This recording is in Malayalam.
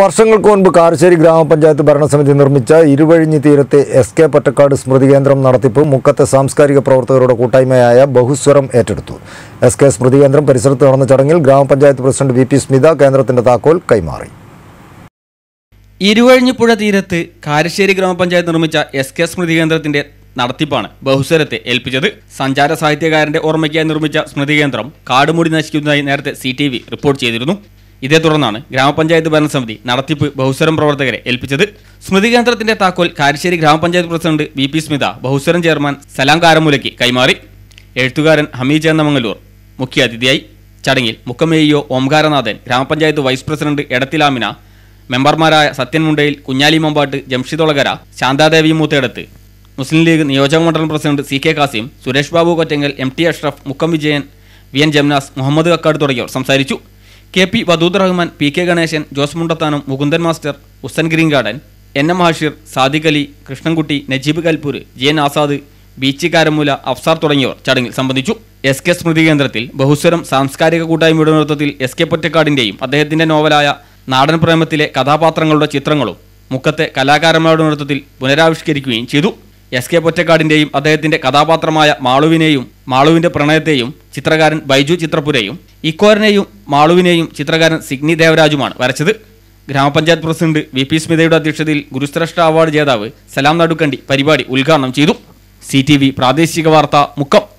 വർഷങ്ങൾക്ക് മുൻപ് കാരശ്ശേരി ഗ്രാമപഞ്ചായത്ത് ഭരണസമിതി നിർമ്മിച്ച ഇരുവഴിഞ്ഞി തീരത്തെ എസ് കെ പട്ടക്കാട് സ്മൃതി കേന്ദ്രം നടത്തിപ്പ് മുക്കത്തെ സാംസ്കാരിക പ്രവർത്തകരുടെ കൂട്ടായ്മയായ ബഹുസ്വരം ഏറ്റെടുത്തു എസ് കെ സ്മൃതി കേന്ദ്രം പരിസരത്ത് നടന്ന ചടങ്ങിൽ ഗ്രാമപഞ്ചായത്ത് പ്രസിഡന്റ് വി പി സ്മിത കേന്ദ്രത്തിന്റെ താക്കോൽ കൈമാറി ഇരുവഴിഞ്ഞിപ്പുഴ തീരത്ത് കാരശ്ശേരി ഗ്രാമപഞ്ചായത്ത് നിർമ്മിച്ച എസ് കെ സ്മൃതി കേന്ദ്രത്തിന്റെ നടത്തിപ്പാണ് ബഹുസ്വരത്തെ ഏൽപ്പിച്ചത് സഞ്ചാര സാഹിത്യകാരന്റെ ഓർമ്മയ്ക്കായി നിർമ്മിച്ച സ്മൃതി കേന്ദ്രം കാടുമൂടി നശിക്കുന്നതായി നേരത്തെ സി റിപ്പോർട്ട് ചെയ്തിരുന്നു ഇതേ തുടർന്നാണ് ഗ്രാമപഞ്ചായത്ത് ഭരണസമിതി നടത്തിപ്പ് ബഹുസ്വരം പ്രവർത്തകരെ ഏൽപ്പിച്ചത് സ്മൃതി കേന്ദ്രത്തിന്റെ താക്കോൽ കാരശ്ശേരി ഗ്രാമപഞ്ചായത്ത് president V P Smitha Bahuswaram chairman Salam കാരമൂലയ്ക്ക് കൈമാറി എഴുത്തുകാരൻ ഹമീജ് മുഖ്യ മുഖ്യാതിഥിയായി ചടങ്ങിൽ മുക്കമേയോ ഓംകാരനാഥൻ ഗ്രാമപഞ്ചായത്ത് വൈസ് പ്രസിഡന്റ് എടത്തിലാമിന മെമ്പർമാരായ സത്യൻ മുണ്ടയിൽ കുഞ്ഞാലി മമ്പാട്ട് ജംഷിദൊളകര ശാന്താദേവി മൂത്തേടത്ത് മുസ്ലിം ലീഗ് നിയോജക മണ്ഡലം president C K Kasim Suresh Babu Kottangal M T Ashraf Mukkam Vijayan V N Jamnas Muhammad Kakkad തുടങ്ങിയവർ സംസാരിച്ചു K P Wadood Rahman P K Ganeshan Jose Mundathanam Mukundan master Usan green garden N M Hashir Sadiq Ali Krishnankutty Najeeb Kalpur J N Azad beach Karamoola Afsar തുടങ്ങിയവർ ചടങ്ങിൽ സംബന്ധിച്ചു എസ് കെ സ്മൃതി കേന്ദ്രത്തിൽ ബഹുസ്വരം സാംസ്കാരിക കൂട്ടായ്മയുടെ നേതൃത്വത്തിൽ എസ് കെ പൊറ്റക്കാടിൻ്റെയും അദ്ദേഹത്തിൻ്റെ നോവലായ നാടൻ പ്രേമത്തിലെ കഥാപാത്രങ്ങളുടെ ചിത്രങ്ങളും മുഖത്തെ കലാകാരന്മാരുടെ നേതൃത്വത്തിൽ പുനരാവിഷ്കരിക്കുകയും ചെയ്തു എസ് കെ പൊറ്റക്കാടിൻ്റെയും അദ്ദേഹത്തിൻ്റെ കഥാപാത്രമായ മാളുവിനെയും മാളുവിൻ്റെ പ്രണയത്തെയും ചിത്രകാരൻ ബൈജു ചിത്രപുരയും ഇക്കോരനെയും മാളുവിനെയും ചിത്രകാരൻ സിഗ്നി ദേവരാജുമാണ് വരച്ചത് ഗ്രാമപഞ്ചായത്ത് പ്രസിഡന്റ് വി പി സ്മിതയുടെ അധ്യക്ഷതയിൽ ഗുരുശ്രേഷ്ഠ അവാർഡ് ജേതാവ് സലാം നടുക്കണ്ടി പരിപാടി ഉദ്ഘാടനം ചെയ്തു സി പ്രാദേശിക വാർത്ത മുക്കം